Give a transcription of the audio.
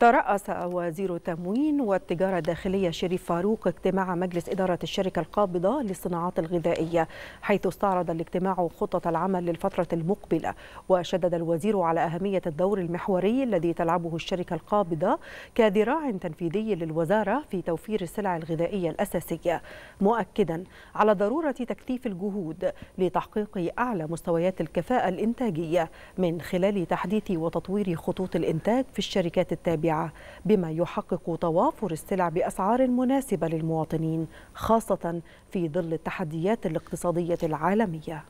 ترأس وزير التموين والتجارة الداخلية شريف فاروق اجتماع مجلس إدارة الشركة القابضة للصناعات الغذائية حيث استعرض الاجتماع خطة العمل للفترة المقبلة وشدد الوزير على أهمية الدور المحوري الذي تلعبه الشركة القابضة كذراع تنفيذي للوزارة في توفير السلع الغذائية الأساسية مؤكدا على ضرورة تكثيف الجهود لتحقيق أعلى مستويات الكفاءة الإنتاجية من خلال تحديث وتطوير خطوط الإنتاج في الشركات التابعة السابعه بما يحقق توافر السلع بأسعار مناسبة للمواطنين خاصة في ظل التحديات الاقتصادية العالمية